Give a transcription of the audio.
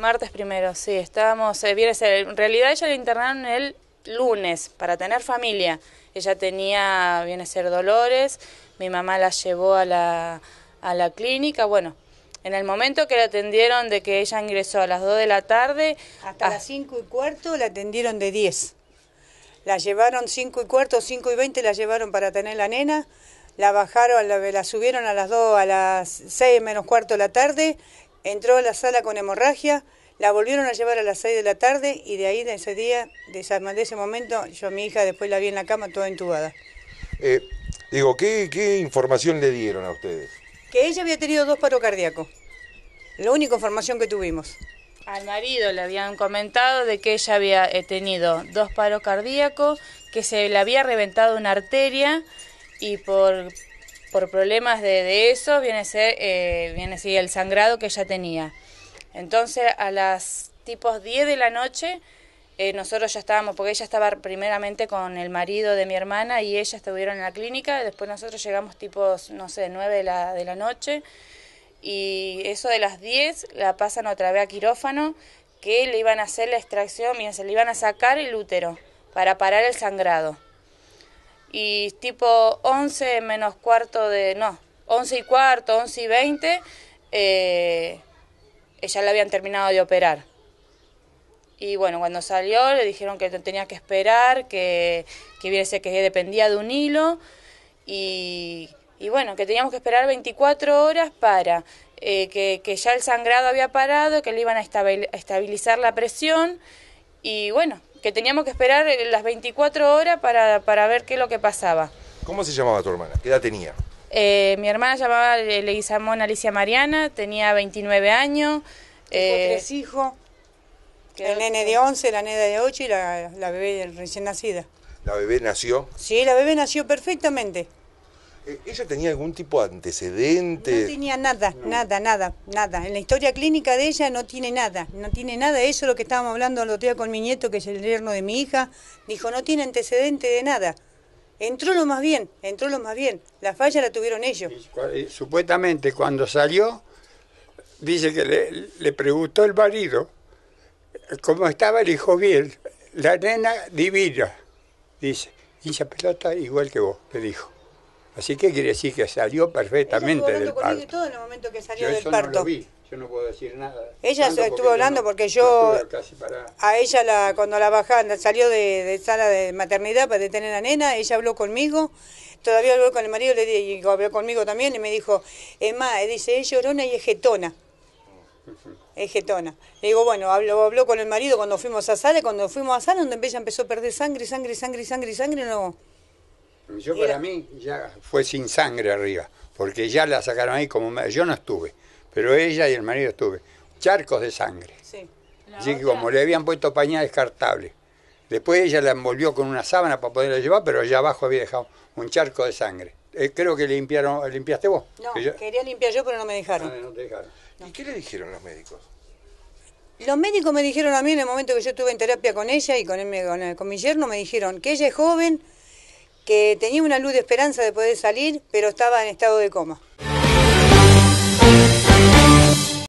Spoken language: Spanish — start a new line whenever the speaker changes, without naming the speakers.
Martes primero, sí, estábamos, eh, ser en realidad ella la internaron el lunes para tener familia. Ella tenía, viene a ser dolores, mi mamá la llevó a la, a la clínica, bueno, en el momento que la atendieron de que ella ingresó a
las 2 de la tarde... Hasta ah. las 5 y cuarto la atendieron de 10. La llevaron 5 y cuarto, 5 y 20 la llevaron para tener la nena, la bajaron, la, la subieron a las 2, a las 6 menos cuarto de la tarde Entró a la sala con hemorragia, la volvieron a llevar a las 6 de la tarde y de ahí, de ese día, de, de ese momento, yo a mi hija después la vi en la cama toda entubada.
Eh, digo, ¿qué, ¿qué información le dieron a ustedes?
Que ella había tenido dos paros cardíacos. La única información que tuvimos.
Al marido le habían comentado de que ella había eh, tenido dos paros cardíacos, que se le había reventado una arteria y por por problemas de, de eso, viene a ser eh, viene el sangrado que ella tenía. Entonces, a las tipos 10 de la noche, eh, nosotros ya estábamos, porque ella estaba primeramente con el marido de mi hermana y ella estuvieron en la clínica, después nosotros llegamos tipos, no sé, 9 de la, de la noche, y eso de las 10 la pasan otra vez a quirófano, que le iban a hacer la extracción, se le iban a sacar el útero para parar el sangrado y tipo 11 menos cuarto de, no, 11 y cuarto, 11 y 20, eh, ya la habían terminado de operar. Y bueno, cuando salió le dijeron que tenía que esperar, que, que viese que dependía de un hilo y, y, bueno, que teníamos que esperar 24 horas para eh, que, que, ya el sangrado había parado, que le iban a estabilizar la presión y bueno, que teníamos que esperar eh, las 24 horas para, para ver qué es lo que pasaba.
¿Cómo se llamaba tu hermana? ¿Qué edad tenía?
Eh, mi hermana se llamaba eh, Leguizamón Alicia Mariana, tenía 29 años. Eh, tres
hijos, el nene de 11, la nena de 8 y la, la bebé recién nacida.
¿La bebé nació?
Sí, la bebé nació perfectamente.
Eh, ¿Ella tenía algún tipo de antecedente? No
tenía nada, nada, nada, nada. En la historia clínica de ella no tiene nada, no tiene nada. Eso es lo que estábamos hablando el otro día con mi nieto, que es el yerno de mi hija. Dijo, no tiene antecedente de nada. Entró lo más bien, entró lo más bien. La falla la tuvieron ellos.
supuestamente cuando salió, dice que le, preguntó el marido cómo estaba el hijo bien. La nena divina, dice. Y pelota igual que vos, le dijo. Así que quiere decir que salió perfectamente del parto.
todo en el momento
que salió del parto. No Yo no puedo decir nada. Ella estuvo hablando porque yo,
a ella la, cuando la bajaban, salió de, sala de maternidad para detener a la nena, ella habló conmigo, todavía habló con el marido le y habló conmigo también y me dijo, es eh, dice, es llorona y es jetona. Es jetona. Le digo, bueno, habló, habló con el marido cuando fuimos a sala, cuando fuimos a sala, donde ella empezó a perder sangre, sangre, sangre, sangre, sangre, no yo para mí ya
fue sin sangre arriba, porque ya la sacaron ahí como... Yo no estuve, pero ella y el marido estuve. Charcos de sangre. Sí. Así que como le habían puesto pañal descartable. Después ella la envolvió con una sábana para poderla llevar, pero allá abajo había dejado un charco de sangre. Eh, creo que limpiaron, limpiaste vos.
No, quería limpiar yo, pero no me dejaron. No, ah, no te dejaron.
¿Y qué le dijeron los médicos?
Los médicos me dijeron a mí en el momento que yo estuve en terapia con ella y con, el, con mi yerno, me dijeron que ella es joven, que tenía una luz de esperanza de poder salir, pero estaba en estado de coma.